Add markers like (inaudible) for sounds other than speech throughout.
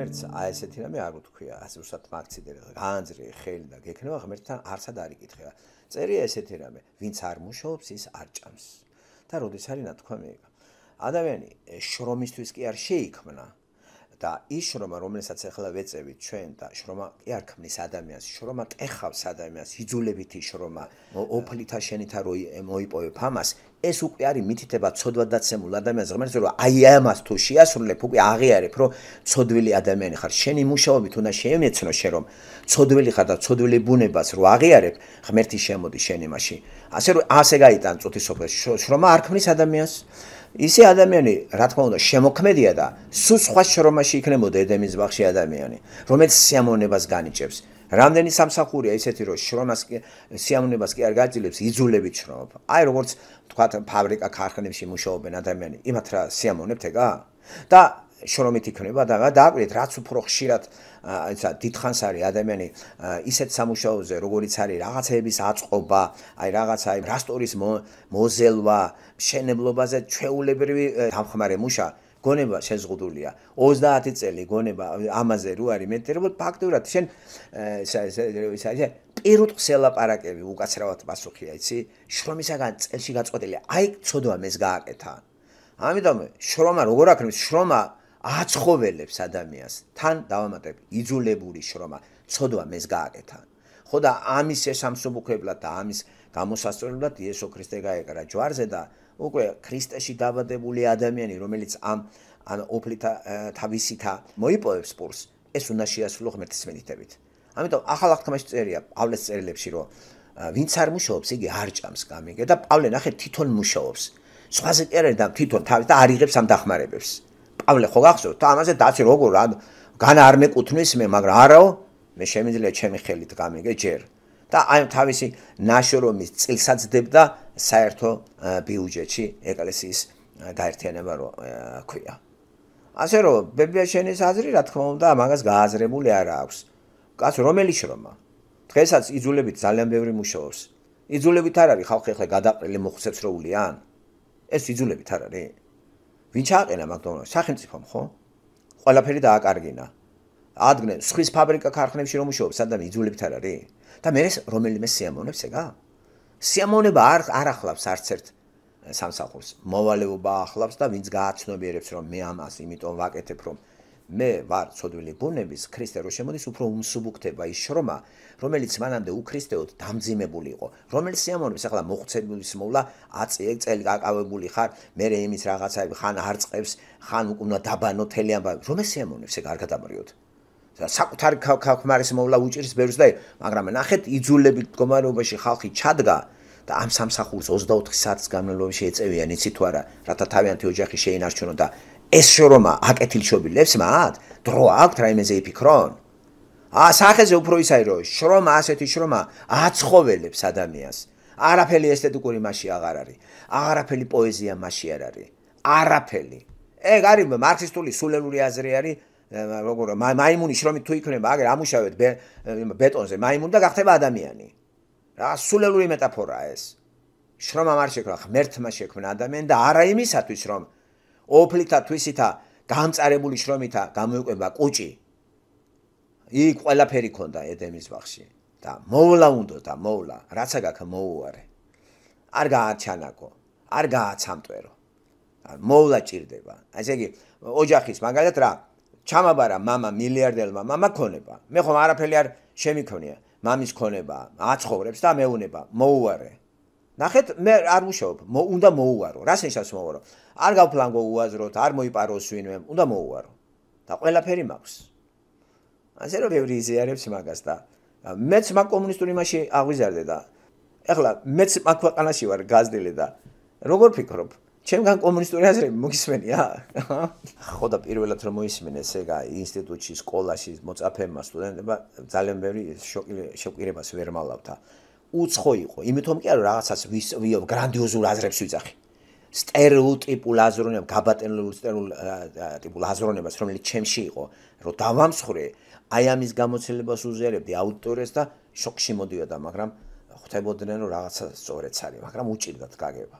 ღმერთს აი ესეთი რამე არ გთქვია ასე რუსად მაგციდერე განძრი ხელი და გეკნევა ღმერთთან არცად არ იკითხება წერია ესეთი რამე ვინც არ მუშაობს ის არ ჭამს და როდის არის ნათქვამი ადამიანი შრომისთვის კი არ შეიქმნა და ის შრომა რომელსაც ახლა ვეწევით ჩვენ და შრომა კი არ ქმნის ადამიანს შრომა ტეხავს ადამიანს იძულებითი შრომა ოფლითა შენითა როი მოიპოვებ ამას ეს უკვე არის მითითება ცოდვადაცემულ ადამიანზე, რომ აი ამას თუ შეასრულებ, უკვე აღიარებ, რომ ცოდვილი ადამიანი ხარ. შენი მუშაობით უნდა შეემეცნო შენ რომ ცოდვილი ხარ და ცოდვილი ბუნებას რო აღიარებ, ღმერთი შემოდი შენ იმაში. ასე რომ ასე გაიტან წუთის სოფელში, შრომა არქმის ადამიანს. ისე ადამიანი, რა თქმა უნდა, შემოქმედია და სულ სხვა შრომაში იქნებოდა ედემის ბაღში ადამიანი, რომელიც სიამონებას განიჭებს. რამდენი სამსახურია ისეთი, რომ შრომას სიამონებას კი არ გაძლიერებს, იძულებით შრომობ. აი, როგორც თქვა, ფაბრიკა, ქარხნებში მუშაობენ ადამიანები, იმათ რა სიამონებთ ეგა? და შრომით იქნება და დააკვირდეთ რაც უფრო ხშირად აიცა დითხანს არის ადამიანი ისეთ სამუშაოზე როგორიც არის რაღაცების აწყობა, აი რაღაცა აი რასტორის მოზელვა, შენებლობაზე ჩეულებრივი დამხმარე მუშა გონება შეზღუდულია 30 წელი გონება ამაზე რო არის მეტერებოდ ფაქტურად შენ ეს ეს ეს პირუტყს ელაპარაკები უკაცრავად პასუხია იცი შრომისაგან წელში გაწყვეტილი აი ცოდვა მეს გააკეთა ამიტომ შრომა როგორ აქნის შრომა აცხოველებს ადამიანს თან დავამატებ იძულებული შრომა ცოდვა მეს გააკეთა ხო და ამის შესამსუბუქებლად და ამის გამოსასწორებლად იესო ქრისტე გაეკრა ჯვარზე და უკვე ქრისტეში დაბადებული ადამიანი რომელიც ამ ან ოფლითა თავისითა მოიპოვებს პურს ეს უნდა შეასრულო ღმერთის მენითებით ამიტომ ახალ აღთქმაში წერია პავლეს წერილებში რომ ვინც არ მუშაობს იგი არ ჭამს გამიგე და პავლე ნახე თვითონ მუშაობს სხვაზე კი არ და თვითონ თავის და არიღებს ამ დახმარებებს პავლე ხო გახსოვთ და ამაზე დაცი როგორ განა არ მეკუთვნის მე მაგრამ არაო მე შემიძლია ჩემი ხელით გამიგე ჯერ და აი თავისი ناشრომის წილსაც დებდა საერთო ბიუჯეტში ეკლესიის გაერთიანება რო ქვია ასე რომ ბებიაშენის აზრი რა თქმა უნდა მაგას გააზრებული არ აქვს კაც რომელი შრომა დღესაც იძულებით ძალიან ბევრი მუშაობს იძულებით არ არის ხალხი ხე გადაყრილი მოხსებს როულიან ეს იძულებით არ არის ვინც აყენა მაკდონალდს სახელმწიფომ ხო? ყველაფერი დააკარგინა. ადგნენ სხვის ფაბრიკა ქარხნებში რომ მუშაობს, სადან იძულებით არ არის? და მე ეს რომელიმე სიამონებს ეგა? სიამონება არ არ ახლავს არც ერთ სამსახურს. მოვალეობა ახლავს და ვინც გააცნობიერებს რომ მე ამას იმიტომ ვაკეთებ რომ მე ვარ სოდვილი ბუნების ქრისტე რო შემოდის უფრო უმსუბუქდება ის შრომა რომელიც მანამდე უქრისტეოდ დამძიმებული იყო რომელიც ამონებს ახლა მოხცებულის მოვლა აწიე წელი გაკავებული ხარ მე რეიმის რაღაცაები ხან არწებს ხან უკუნა დაბანო თელიამბა რომელიც ამონებს ეგ არ გადამრიოთ საკუთარ ქაქმარის მოვლა უჭირს ბერს და მაგრამ ნახეთ იძულები მდგომარეობაში ხალხი ჩადგა და ამ სამსახურს 24 საათს განმავლობაში ეწევიან იცით თუ არა რათა თავიანთი ოჯახი შეინარჩუნონ და ეს შრომა აკეთილ შობილებს მათ დრო აქვთ რაიმეზე იფიქრონ? ა სახეზე უფრო ისაი რო შრომა ასეთი შრომა აცხოველებს ადამიანს. არაფერი ესთეტიკური მასი აღარ არის. აღარაფერი პოეზია მასი არ არის. არაფერი. ეგ არის მარქსისტული სულელური აზრი არის. როგორ მაიმუნი შრომით თუ იქნება, აგერ ამუშავეთ ბეტონზე, მაიმუნი და გახდება ადამიანი. რა სულელური მეტაფორაა ეს? შრომა მარ შექმნა, ღმერთმა შექმნა ადამიანი და არა იმისათვის რომ ოფლითა თვისითა დამწარებული შრომითა გამოიყვება კუჭი იქ ყველაფერი ქონდა ედემის ბაღში და მოვლა უნდა და მოვლა რაცა გაქვს მოუარე არ გააჩანაკო არ გააცამტვერო მოვლა ჭირდება ასე იგი ოჯახის მაგალითად რა ჩამაბარა мама მილიარდელმა мама ქონება მე ხომ არაფერი არ შემიქონია მამის ქონება აცხოვრებს და მეუნება მოუარე ნახეთ მე არ მუშაობ უნდა მოუვარო რას ნიშნავს მოუვარო არ გავფლანგო უაზროთ არ მოიპაროს ვინმე უნდა მოუვარო და ყველაფერი მაქვს ასე რომ ევრი ზიარებს მაგას და მეც მაგ კომუნისტური მასში აღვიზარდე და ეხლა მეც მაგ ქვეყანაში ვარ გაზრდილი და როგორ ფიქრობ ჩემგან კომუნისტური აზრი მოგისმენია (laughs) ხო და პირველად რომ მოისმენეს ეგა ინსტიტუტში სკოლაში მოწაფემმა სტუდენტებმა ძალიან ბევრი შოკი შეკვირებას ვერ მალავთ და უცხო იყო. იმითომ კი არა რაღაცას ვიო გრანდიოზულ აზრებს ვიძახი. სტერეოტიპულ აზროვნებას, გაბატონებულ სტერეოტიპულ აზროვნებას, რომელიც ჩემში იყო, რომ დავამსხვრე, აი ამის გამოცდილებას უზიარებდი აუდიტორიას და შოკში მოდიოდა, მაგრამ ხვდებოდნენ, რომ რაღაცა სწორედ არის, მაგრამ უჭირდათ გაგება.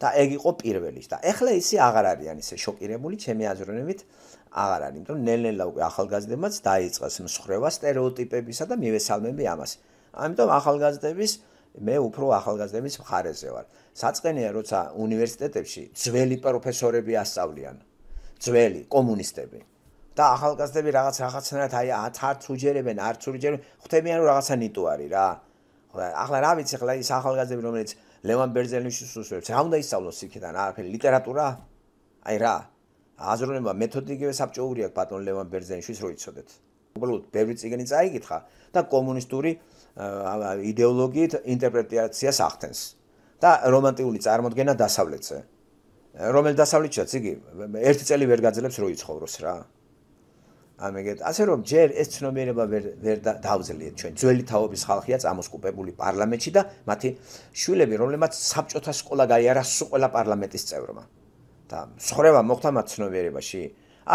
და ეგ იყო პირველი და ეხლა ისი აღარ არიან ისე შოკირებული ჩემი აზროვნებით. აღარ არის, იმიტომ ნელ-ნელა უკვე ახალგაზრდებმაც დაიწყეს მსხრევა სტერეოტიპებისა და მივესალმები ამას. ამიტომ ახალგაზრდების მე უფრო ახალგაზრდების მხარეზე ვარ. საწყენია როცა უნივერსიტეტებში ძველი პროფესორები ასწავლიან. ძველი კომუნისტები და ახალგაზრდები რაღაც რაღაცნაირად აი არც უჯერებენ, არც უჯერებენ, ხვდებიან რომ რაღაცა ნიტო არის რა. ახლა რა ვიცი, ახლა ის ახალგაზრდები რომელიც ლევან ბერძენიშვილს უსურს, რა უნდა ისწავლოს იქიდან არაფერი ლიტერატურა? აი რა. აზროვნება მეთოდიკევე საბჭოური აქვს ბატონ ლევან ბერძენიშვილს როიცოდეთ. უბრალოდ ბევრი წიგნი წაიკითხა და კომუნისტური идеოლოგიით ინტერპრეტაციას ახდენს და რომანტიული წარმოდგენა დასავლეთზე რომელ დასავლეთშიც იგი ერთი წელი ვერ გაძლებს რო იცხოვროს რა ამეგეთ ასე რომ ჯერ ეს ცნობიერება ვერ ვერ დავძლიეთ ჩვენ ძველი თაობის ხალხია წამოსკუპებული პარლამენტში და მათი შვილები რომლებმაც საბჭოთა სკოლა გაიარა სულ ყველა პარლამენტის წევრმა და მსხრევა მოხდა მათ ცნობიერებაში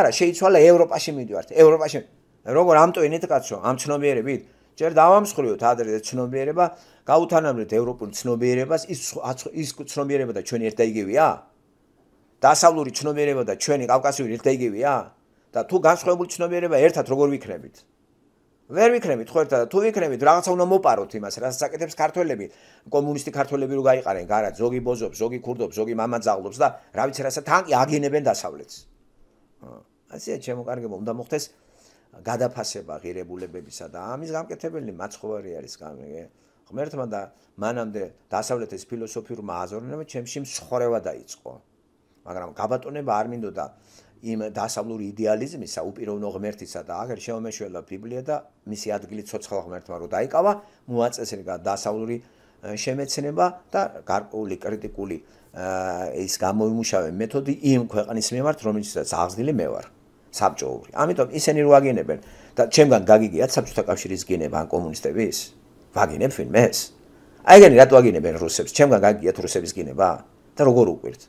არა შეიცვალა ევროპაში მიდივართ ევროპაში როგორ ამტვინით კაცო ამ ცნობიერებით ჯერ დავამსხვრიოთ ადრე ცნობიერება გაუთანამდეთ ევროპულ ცნობიერებას ის ის ცნობიერება და ჩვენი ერთაიგივია დასავლური ცნობიერება და ჩვენი კავკასიური ერთაიგივია და თუ განსხვავებული ცნობიერება ერთად როგორ ვიქნებით ვერ ვიქნებით ხო ერთად თუ ვიქნებით რაღაცა უნდა მოპაროთ იმას რაც საკეთებს ქართველები კომუნისტი ქართველები რო გაიყარენ gara ზოგი ბოზობს ზოგი ქურდობს ზოგი მამაძაღლობს და რა ვიცი რასა თანკი აგენებენ დასავლეთს აა ასეა ჩემო კარგებო უნდა მოხდეს გადაფასება ღირებულებებისა და ამის გამკეთებელი მაცხოვარი არის გამიგე ღმერთმა და მანამდე დასავლეთის ფილოსოფიურმა აზროვნებამ ჩემში მსხრევა დაიწყო მაგრამ გაბატონება არ მინდოდა იმ დასავლური იდეალიზმისა უპირონო ღმერთისა და აღარ შეომეშველა ბიბლია და მისი ადგილი ცოცხალ ღმერთმა რო დაიკავა მოაწესრიგა დასავლური შემეცნება და გარკვეული კრიტიკული ის გამოიმუშავე მეთოდი იმ ქვეყნის მიმართ რომელიცაც აღზრდილი მე ვარ საბჭოური. ამიტომ ისინი როაგინებენ და ჩემგან გაგიგიათ საბჭოთა კავშირის გინება ან კომუნისტების? ვაგინებ ვინმეს? აიგენი რატო აგინებენ რუსებს? ჩემგან გაგიგიათ რუსების გინება? და როგორ უკვირთ?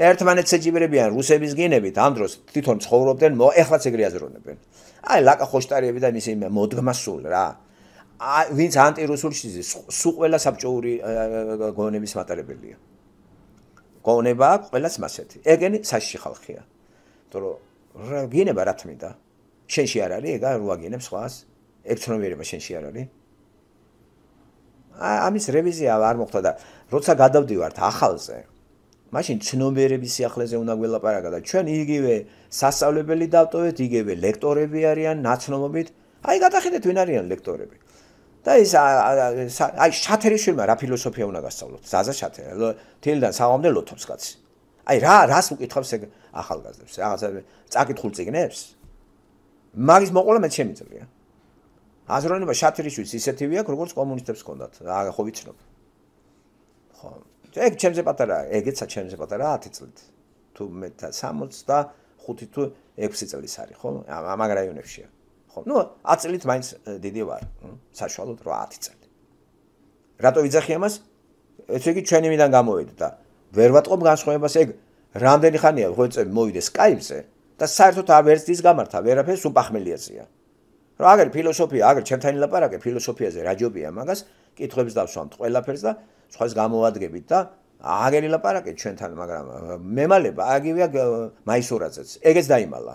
ერთმანეთს ეჯიბრებიან რუსების გინებით, ამ დროს თვითონ ცხოვრობდნენ, მო ეხლაც ეგრე აზროვნებენ. აი ლაკა ხოშტარიები და მისი მოდგმა სულ რა. აი ვინც ანტირუსულში სულ ყველა საბჭოური გონების მატარებელია. გონება ყველას მასეთი. ეგენი საშიში ხალხია. იმიტომ რომ რაგინება რა თმიდა? შენში არ არის ეგა რაგინებს სხვას? ექსტრომერება შენში არ არის? აი ამის რევიზია არ მოხდა და როცა გადავდივართ ახალზე მაშინ ცნობიერების სიახლეზე უნდა გველაპარაკა და ჩვენ იგივე სასწავლებელი დავტოვეთ, იგივე ლექტორები არიან ნაცნობობით. აი გადახედეთ ვინ არიან ლექტორები. და ეს აი შათერიშვილმა რა ფილოსოფია უნდა გასწავლოთ? ზაზა შათერი. თელიდან საღამდე ლოთობს კაცი. აი რა რას უკითხავს ეგ ახალგაზრდებს რაღაცა წაკითხულ წიგნებს მაგის მოყოლა მე ჩემი წელია აზროვნება შათრიშვილის ისეთივე აქვს როგორც კომუნისტებს ჰქონდათ რა ხო ვიცნობ ხო ეგ ჩემზე პატარა ეგეცა ჩემზე პატარა 10 წლით თუ მე 65 თუ 6 წელს არის ხო ამ ამ რაიონებში ხო ну 10 წელით მაინც დიდი ვარ საშუალოდ 8 წელი რატო ვიძახი ამას ესე იგი ჩვენი მიდან გამოვიდა ვერ ვატყობ განსხვავებას ეგ რამდენი ხანია ხო წე მოვიდე Skype-ზე და საერთოდ არ ვერც ის გამართა ვერაფერს უპახმელიაზია რა აგერ ფილოსოფია აგერ ჩემთან ილაპარაკე ფილოსოფიაზე რაჯობია მაგას კითხვებს დავსვამთ ყველაფერს და სხვას გამოვადგებით და აგერ ილაპარაკე ჩვენთან მაგრამ მემალება აგივია მაისურაძეც ეგეც დაიმალა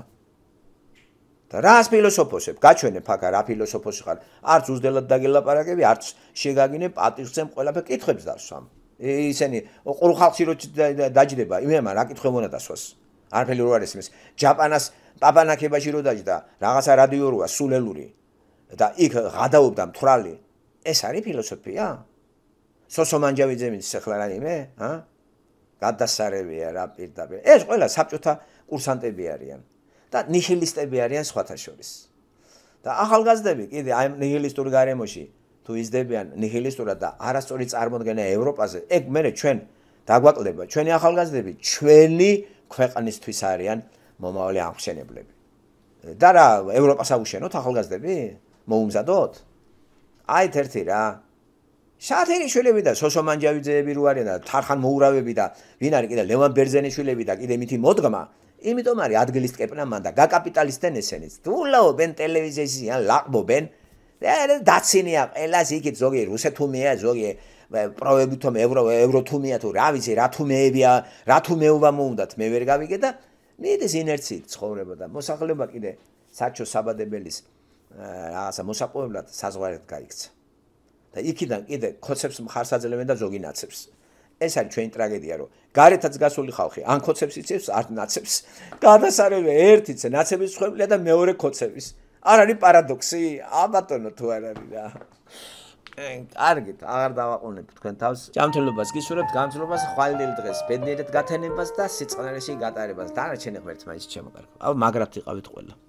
და რას ფილოსოფოსებ გაჩვენებ აქა რა ფილოსოფოსი ხარ არც უძდელად დაგელაპარაკები არც შეგაგინე პატიხცემ ყველაფერს კითხვებს დავსვამთ ისენი ყურ ხალხში რო დაჯდება იმე მაგრამ რა კითხვე მონა დასვას არაფერი რო არის იმის ჯაპანას პაპანაკებაში რო დაჯდა რაღაცა რადიო როა სულელური და იქ გადაობდა მთრალი ეს არის ფილოსოფია სოსომანჯავიძე მის ახლა რა იმე ა გადასარევია რა პირდაპირ ეს ყველა საბჭოთა კურსანტები არიან და ნიჰილისტები არიან სხვათა შორის და ახალგაზრდები კიდე აი ნიჰილისტური გარემოში თუ იზდებიან ნიჰილისტურად და არასწორი წარმოდგენა ევროპაზე, ეგ მე ჩვენ დაგვაკლდება, ჩვენი ახალგაზრდები, ჩვენი ქვეყნისთვის არიან მომავალი აღმშენებლები. და რა, ევროპას აუშენოთ ახალგაზრდები? მოუმზადოთ? აი ერთი რა. შათერიშვილები და სოსომანჯავიძეები რო არიან და თარხან მოურავები და ვინ არის კიდე ლევან ბერძენიშვილები და კიდე მითი მოდგმა? იმიტომ არის ადგილის კეპნა მანდა, გაკაპიტალისტენ ესენიც. თულაობენ ტელევიზიაზე, ლაყბობენ დაცინია ყველას იგი ზოგი რუსეთუმია ზოგი პროვებითომ ევრო ევროთუმია თუ რა ვიცი რა თუმეებია რა თუმეობა მოუნდათ მე ვერ გავიგე და მიდის ინერცი ცხოვრება და მოსახლეობა კიდე საჩო საბადებელის რაღაცა მოსაპოვებლად საზღვარად გაიქცა და იქიდან კიდე ქოცებს მხარს აძლევენ და ზოგი ნაცებს ეს არის ჩვენი ტრაგედია რომ გარეთაც გასული ხალხი ან ქოცებს იწევს არ ნაცებს გადასარევე ერთიც ნაცების ცხოვრებია და მეორე ქოცების არ არის პარადოქსი? ა ბატონო თუ არ არის რა. კარგით, აღარ დავაყოვნებ თქვენ თავს. ჯანმრთელობას გისურვებთ, გამძლობას, ხვალდელი დღეს, ბედნიერად გათენებას და სიწყნარეში გატარებას. დანარჩენი ღმერთმა ის შემოკარგო. აუ, მაგრათ იყავით ყველა.